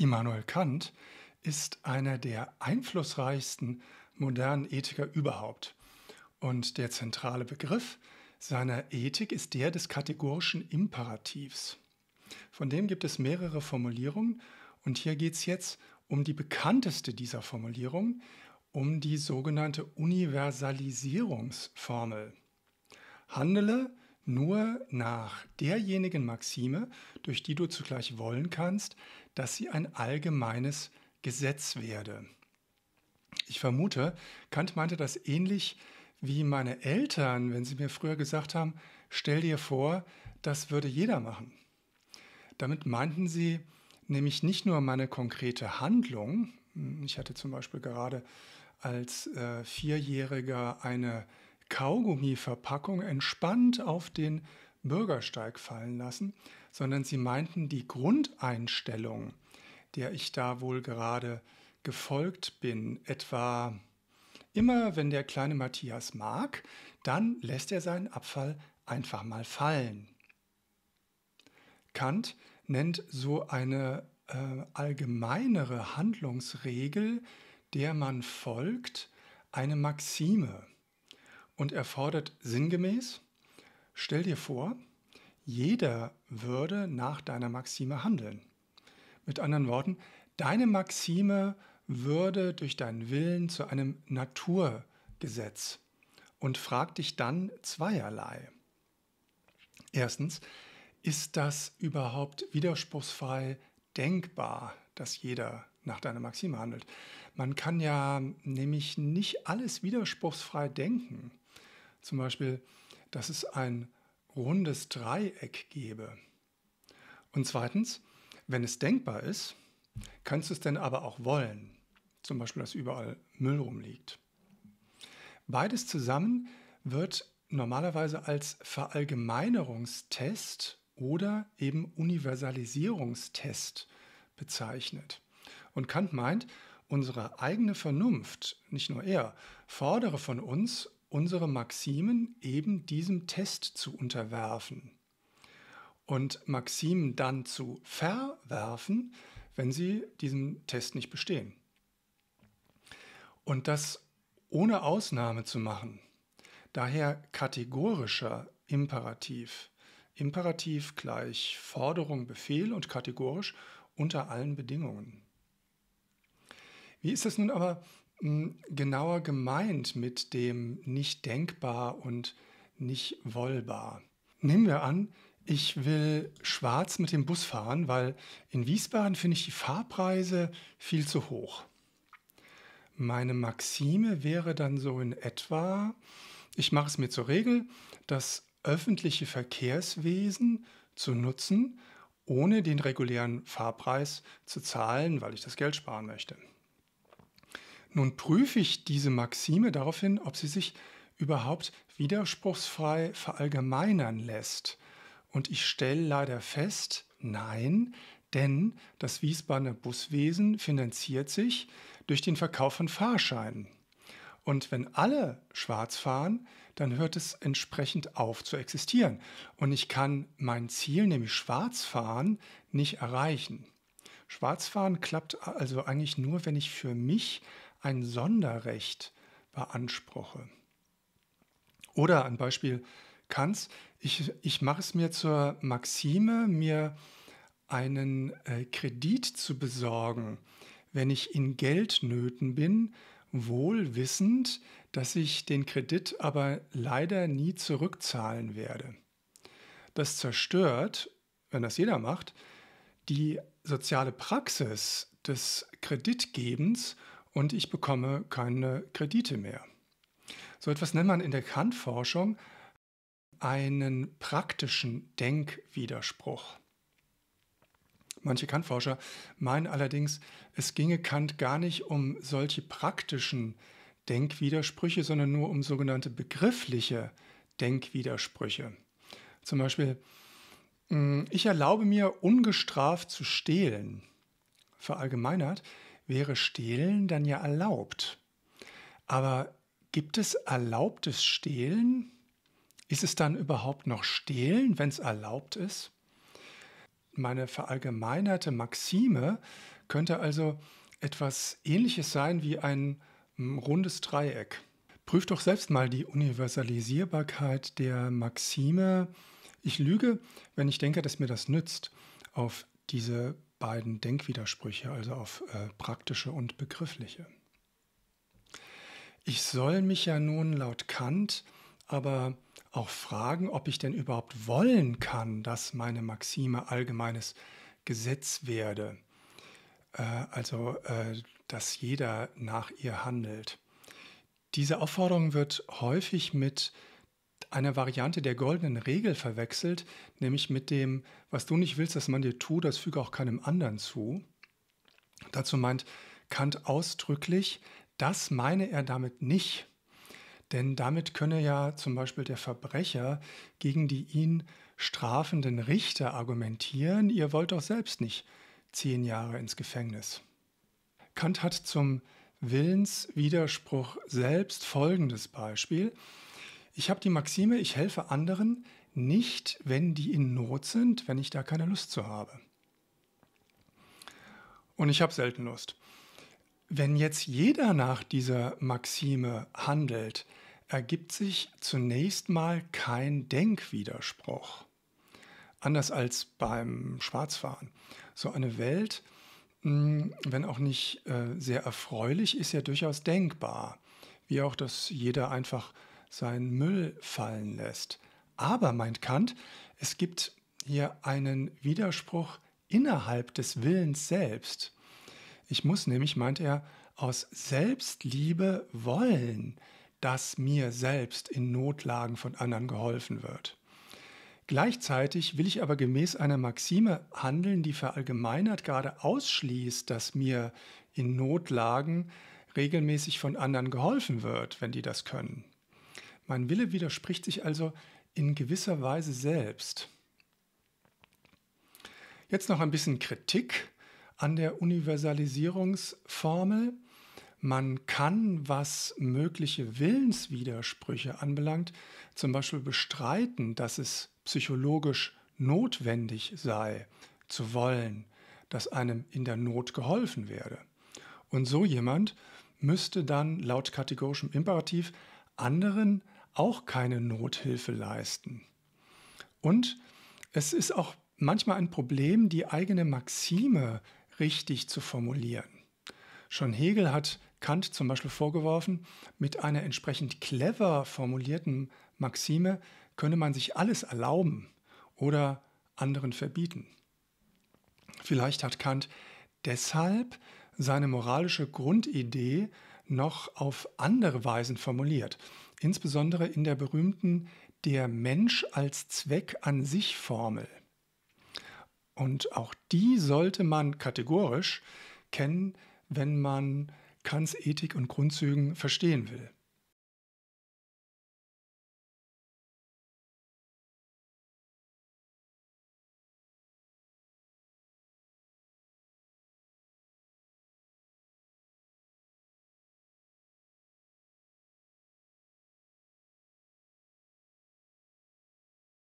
Immanuel Kant ist einer der einflussreichsten modernen Ethiker überhaupt. Und der zentrale Begriff seiner Ethik ist der des kategorischen Imperativs. Von dem gibt es mehrere Formulierungen und hier geht es jetzt um die bekannteste dieser Formulierungen, um die sogenannte Universalisierungsformel. Handele nur nach derjenigen Maxime, durch die du zugleich wollen kannst, dass sie ein allgemeines Gesetz werde. Ich vermute, Kant meinte das ähnlich wie meine Eltern, wenn sie mir früher gesagt haben, stell dir vor, das würde jeder machen. Damit meinten sie nämlich nicht nur meine konkrete Handlung, ich hatte zum Beispiel gerade als äh, Vierjähriger eine Kaugummiverpackung entspannt auf den Bürgersteig fallen lassen, sondern sie meinten die Grundeinstellung, der ich da wohl gerade gefolgt bin, etwa immer wenn der kleine Matthias mag, dann lässt er seinen Abfall einfach mal fallen. Kant nennt so eine äh, allgemeinere Handlungsregel, der man folgt, eine Maxime und erfordert sinngemäß, stell dir vor, jeder würde nach deiner Maxime handeln. Mit anderen Worten, deine Maxime würde durch deinen Willen zu einem Naturgesetz und frag dich dann zweierlei. Erstens, ist das überhaupt widerspruchsfrei denkbar, dass jeder nach deiner Maxime handelt? Man kann ja nämlich nicht alles widerspruchsfrei denken. Zum Beispiel, dass es ein rundes Dreieck gebe. Und zweitens, wenn es denkbar ist, kannst du es denn aber auch wollen. Zum Beispiel, dass überall Müll rumliegt. Beides zusammen wird normalerweise als Verallgemeinerungstest oder eben Universalisierungstest bezeichnet. Und Kant meint, unsere eigene Vernunft, nicht nur er, fordere von uns unsere Maximen eben diesem Test zu unterwerfen und Maximen dann zu verwerfen, wenn sie diesem Test nicht bestehen. Und das ohne Ausnahme zu machen. Daher kategorischer Imperativ. Imperativ gleich Forderung, Befehl und kategorisch unter allen Bedingungen. Wie ist das nun aber hm, genauer gemeint mit dem nicht denkbar und nicht wollbar? Nehmen wir an, ich will schwarz mit dem Bus fahren, weil in Wiesbaden finde ich die Fahrpreise viel zu hoch. Meine Maxime wäre dann so in etwa, ich mache es mir zur Regel, das öffentliche Verkehrswesen zu nutzen, ohne den regulären Fahrpreis zu zahlen, weil ich das Geld sparen möchte. Nun prüfe ich diese Maxime darauf hin, ob sie sich überhaupt widerspruchsfrei verallgemeinern lässt. Und ich stelle leider fest, nein, denn das Wiesbadener Buswesen finanziert sich durch den Verkauf von Fahrscheinen. Und wenn alle schwarz fahren, dann hört es entsprechend auf zu existieren. Und ich kann mein Ziel, nämlich schwarz fahren, nicht erreichen. Schwarzfahren klappt also eigentlich nur, wenn ich für mich ein Sonderrecht beanspruche. Oder ein Beispiel Kants, ich, ich mache es mir zur Maxime, mir einen äh, Kredit zu besorgen, wenn ich in Geldnöten bin, wohl wissend, dass ich den Kredit aber leider nie zurückzahlen werde. Das zerstört, wenn das jeder macht, die soziale Praxis des Kreditgebens und ich bekomme keine Kredite mehr. So etwas nennt man in der Kant-Forschung einen praktischen Denkwiderspruch. Manche Kant-Forscher meinen allerdings, es ginge Kant gar nicht um solche praktischen Denkwidersprüche, sondern nur um sogenannte begriffliche Denkwidersprüche. Zum Beispiel, hm, ich erlaube mir ungestraft zu stehlen. Verallgemeinert wäre Stehlen dann ja erlaubt. Aber gibt es erlaubtes Stehlen? Ist es dann überhaupt noch Stehlen, wenn es erlaubt ist? Meine verallgemeinerte Maxime könnte also etwas Ähnliches sein wie ein hm, rundes Dreieck. Prüf doch selbst mal die Universalisierbarkeit der Maxime. Ich lüge, wenn ich denke, dass mir das nützt, auf diese beiden Denkwidersprüche, also auf äh, praktische und begriffliche. Ich soll mich ja nun laut Kant aber auch fragen, ob ich denn überhaupt wollen kann, dass meine Maxime allgemeines Gesetz werde, äh, also äh, dass jeder nach ihr handelt. Diese Aufforderung wird häufig mit eine Variante der goldenen Regel verwechselt, nämlich mit dem, was du nicht willst, dass man dir tut, das füge auch keinem anderen zu. Dazu meint Kant ausdrücklich, das meine er damit nicht. Denn damit könne ja zum Beispiel der Verbrecher gegen die ihn strafenden Richter argumentieren, ihr wollt doch selbst nicht zehn Jahre ins Gefängnis. Kant hat zum Willenswiderspruch selbst folgendes Beispiel. Ich habe die Maxime, ich helfe anderen nicht, wenn die in Not sind, wenn ich da keine Lust zu habe. Und ich habe selten Lust. Wenn jetzt jeder nach dieser Maxime handelt, ergibt sich zunächst mal kein Denkwiderspruch. Anders als beim Schwarzfahren. So eine Welt, hm, wenn auch nicht äh, sehr erfreulich, ist ja durchaus denkbar. Wie auch, dass jeder einfach seinen Müll fallen lässt. Aber, meint Kant, es gibt hier einen Widerspruch innerhalb des Willens selbst. Ich muss nämlich, meint er, aus Selbstliebe wollen, dass mir selbst in Notlagen von anderen geholfen wird. Gleichzeitig will ich aber gemäß einer Maxime handeln, die verallgemeinert gerade ausschließt, dass mir in Notlagen regelmäßig von anderen geholfen wird, wenn die das können. Mein Wille widerspricht sich also in gewisser Weise selbst. Jetzt noch ein bisschen Kritik an der Universalisierungsformel. Man kann, was mögliche Willenswidersprüche anbelangt, zum Beispiel bestreiten, dass es psychologisch notwendig sei, zu wollen, dass einem in der Not geholfen werde. Und so jemand müsste dann laut kategorischem Imperativ anderen auch keine Nothilfe leisten. Und es ist auch manchmal ein Problem, die eigene Maxime richtig zu formulieren. Schon Hegel hat Kant zum Beispiel vorgeworfen, mit einer entsprechend clever formulierten Maxime könne man sich alles erlauben oder anderen verbieten. Vielleicht hat Kant deshalb seine moralische Grundidee noch auf andere Weisen formuliert insbesondere in der berühmten Der Mensch als Zweck an sich Formel. Und auch die sollte man kategorisch kennen, wenn man Kants Ethik und Grundzügen verstehen will.